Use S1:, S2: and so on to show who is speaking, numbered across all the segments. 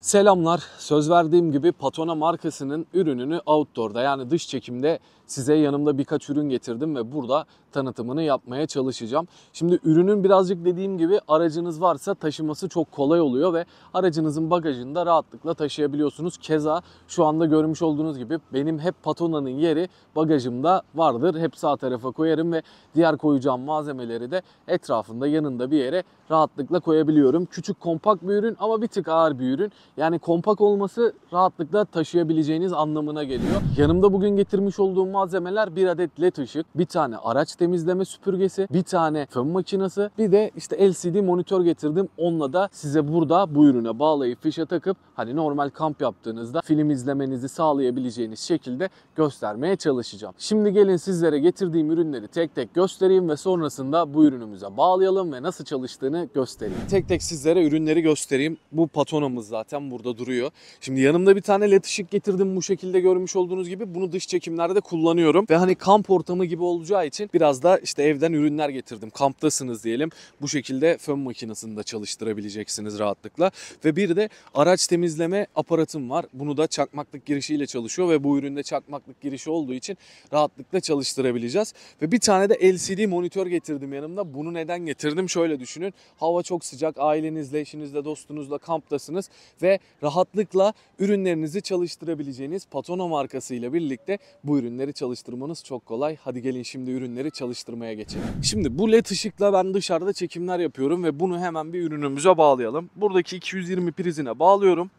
S1: Selamlar. Söz verdiğim gibi Patona markasının ürününü outdoor'da yani dış çekimde size yanımda birkaç ürün getirdim ve burada tanıtımını yapmaya çalışacağım. Şimdi ürünün birazcık dediğim gibi aracınız varsa taşıması çok kolay oluyor ve aracınızın bagajında rahatlıkla taşıyabiliyorsunuz. Keza şu anda görmüş olduğunuz gibi benim hep Patona'nın yeri bagajımda vardır. Hep sağ tarafa koyarım ve diğer koyacağım malzemeleri de etrafında yanında bir yere rahatlıkla koyabiliyorum. Küçük kompakt bir ürün ama bir tık ağır bir ürün. Yani kompakt olması rahatlıkla taşıyabileceğiniz anlamına geliyor. Yanımda bugün getirmiş olduğum malzemeler bir adet led ışık, bir tane araç temizleme süpürgesi, bir tane fön makinesi, bir de işte LCD monitör getirdim. Onunla da size burada bu ürüne bağlayıp fişe takıp hani normal kamp yaptığınızda film izlemenizi sağlayabileceğiniz şekilde göstermeye çalışacağım. Şimdi gelin sizlere getirdiğim ürünleri tek tek göstereyim ve sonrasında bu ürünümüze bağlayalım ve nasıl çalıştığını göstereyim. Tek tek sizlere ürünleri göstereyim. Bu patonamız zaten burada duruyor. Şimdi yanımda bir tane led ışık getirdim bu şekilde görmüş olduğunuz gibi. Bunu dış çekimlerde kullanıyorum ve hani kamp ortamı gibi olacağı için biraz biraz da işte evden ürünler getirdim. Kamptasınız diyelim. Bu şekilde fön makinesini de çalıştırabileceksiniz rahatlıkla. Ve bir de araç temizleme aparatım var. Bunu da çakmaklık girişiyle çalışıyor ve bu üründe çakmaklık girişi olduğu için rahatlıkla çalıştırabileceğiz. Ve bir tane de LCD monitör getirdim yanımda. Bunu neden getirdim? Şöyle düşünün. Hava çok sıcak. Ailenizle, eşinizle, dostunuzla kamptasınız ve rahatlıkla ürünlerinizi çalıştırabileceğiniz Patono markasıyla birlikte bu ürünleri çalıştırmanız çok kolay. Hadi gelin şimdi ürünleri çalıştırmaya geçelim. Şimdi bu led ışıkla ben dışarıda çekimler yapıyorum ve bunu hemen bir ürünümüze bağlayalım. Buradaki 220 prizine bağlıyorum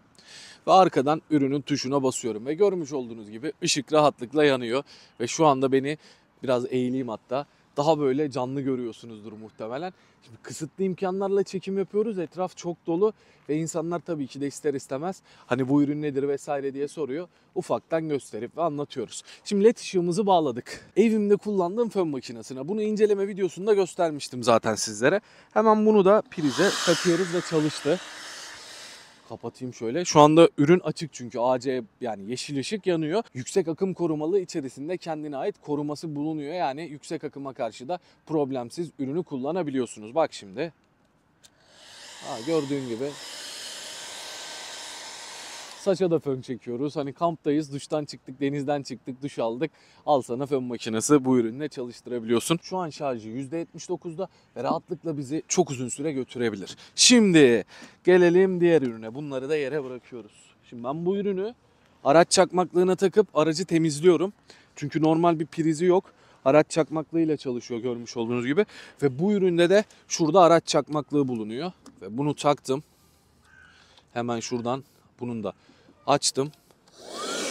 S1: ve arkadan ürünün tuşuna basıyorum ve görmüş olduğunuz gibi ışık rahatlıkla yanıyor ve şu anda beni biraz eğileyim hatta daha böyle canlı görüyorsunuzdur muhtemelen. Şimdi kısıtlı imkanlarla çekim yapıyoruz. Etraf çok dolu ve insanlar tabii ki de ister istemez hani bu ürün nedir vesaire diye soruyor. Ufaktan gösterip ve anlatıyoruz. Şimdi led ışığımızı bağladık. Evimde kullandığım fön makinesine. Bunu inceleme videosunda göstermiştim zaten sizlere. Hemen bunu da prize takıyoruz ve çalıştı. Kapatayım şöyle. Şu anda ürün açık çünkü AC yani yeşil ışık yanıyor. Yüksek akım korumalı içerisinde kendine ait koruması bulunuyor. Yani yüksek akıma karşı da problemsiz ürünü kullanabiliyorsunuz. Bak şimdi. Ha, gördüğün gibi Saça da fön çekiyoruz. Hani kamptayız, duştan çıktık, denizden çıktık, duş aldık. Al sana fön makinesi bu ürünle çalıştırabiliyorsun. Şu an şarjı %79'da ve rahatlıkla bizi çok uzun süre götürebilir. Şimdi gelelim diğer ürüne. Bunları da yere bırakıyoruz. Şimdi ben bu ürünü araç çakmaklığına takıp aracı temizliyorum. Çünkü normal bir prizi yok araç çakmaklığıyla çalışıyor görmüş olduğunuz gibi. Ve bu üründe de şurada araç çakmaklığı bulunuyor. Ve bunu taktım. Hemen şuradan bunun da. Açtım.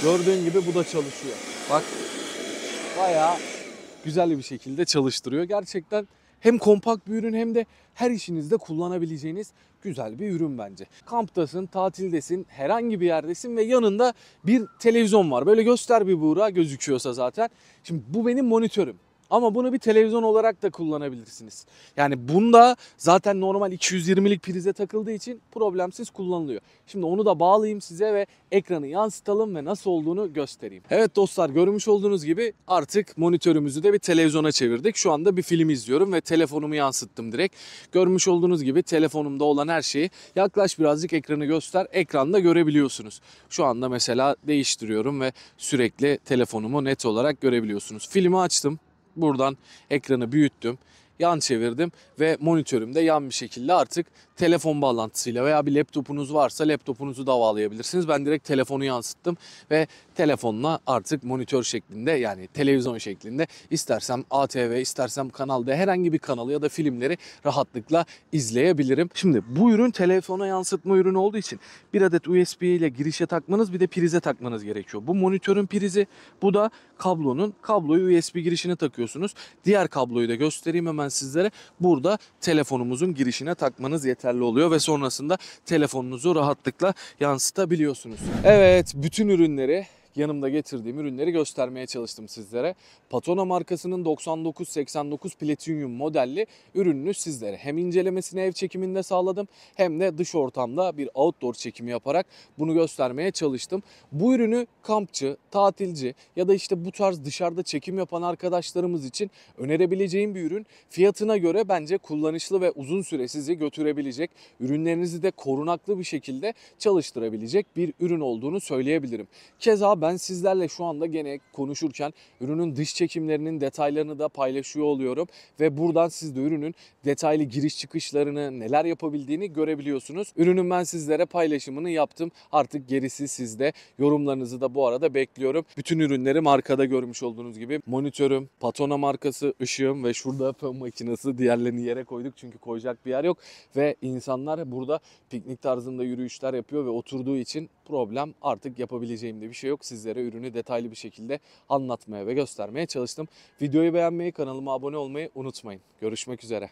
S1: Gördüğün gibi bu da çalışıyor. Bak bayağı güzel bir şekilde çalıştırıyor. Gerçekten hem kompakt bir ürün hem de her işinizde kullanabileceğiniz güzel bir ürün bence. Kamptasın, tatildesin, herhangi bir yerdesin ve yanında bir televizyon var. Böyle göster bir buğra gözüküyorsa zaten. Şimdi bu benim monitörüm. Ama bunu bir televizyon olarak da kullanabilirsiniz. Yani bunda zaten normal 220'lik prize takıldığı için problemsiz kullanılıyor. Şimdi onu da bağlayayım size ve ekranı yansıtalım ve nasıl olduğunu göstereyim. Evet dostlar görmüş olduğunuz gibi artık monitörümüzü de bir televizyona çevirdik. Şu anda bir film izliyorum ve telefonumu yansıttım direkt. Görmüş olduğunuz gibi telefonumda olan her şeyi yaklaş birazcık ekranı göster. Ekranda görebiliyorsunuz. Şu anda mesela değiştiriyorum ve sürekli telefonumu net olarak görebiliyorsunuz. Filmi açtım. Buradan ekranı büyüttüm yan çevirdim ve monitörümde yan bir şekilde artık telefon bağlantısıyla veya bir laptopunuz varsa laptopunuzu da bağlayabilirsiniz. Ben direkt telefonu yansıttım ve telefonla artık monitör şeklinde yani televizyon şeklinde istersem ATV, istersem kanalda herhangi bir kanalı ya da filmleri rahatlıkla izleyebilirim. Şimdi bu ürün telefona yansıtma ürünü olduğu için bir adet USB ile girişe takmanız bir de prize takmanız gerekiyor. Bu monitörün prizi bu da kablonun kabloyu USB girişine takıyorsunuz. Diğer kabloyu da göstereyim hemen ben sizlere burada telefonumuzun girişine takmanız yeterli oluyor ve sonrasında telefonunuzu rahatlıkla yansıtabiliyorsunuz. Evet bütün ürünleri yanımda getirdiğim ürünleri göstermeye çalıştım sizlere. Patona markasının 9989 89 Platinum modelli ürününü sizlere hem incelemesini ev çekiminde sağladım hem de dış ortamda bir outdoor çekimi yaparak bunu göstermeye çalıştım. Bu ürünü kampçı, tatilci ya da işte bu tarz dışarıda çekim yapan arkadaşlarımız için önerebileceğim bir ürün. Fiyatına göre bence kullanışlı ve uzun süre sizi götürebilecek, ürünlerinizi de korunaklı bir şekilde çalıştırabilecek bir ürün olduğunu söyleyebilirim. Keza ben sizlerle şu anda gene konuşurken ürünün dış çekimlerinin detaylarını da paylaşıyor oluyorum. Ve buradan siz de ürünün detaylı giriş çıkışlarını neler yapabildiğini görebiliyorsunuz. Ürünün ben sizlere paylaşımını yaptım. Artık gerisi sizde. Yorumlarınızı da bu arada bekliyorum. Bütün ürünleri markada görmüş olduğunuz gibi. Monitörüm, Patona markası, ışığım ve şurada fön makinesi. Diğerlerini yere koyduk çünkü koyacak bir yer yok. Ve insanlar burada piknik tarzında yürüyüşler yapıyor ve oturduğu için problem artık yapabileceğimde bir şey yok sizlere ürünü detaylı bir şekilde anlatmaya ve göstermeye çalıştım. Videoyu beğenmeyi, kanalıma abone olmayı unutmayın. Görüşmek üzere.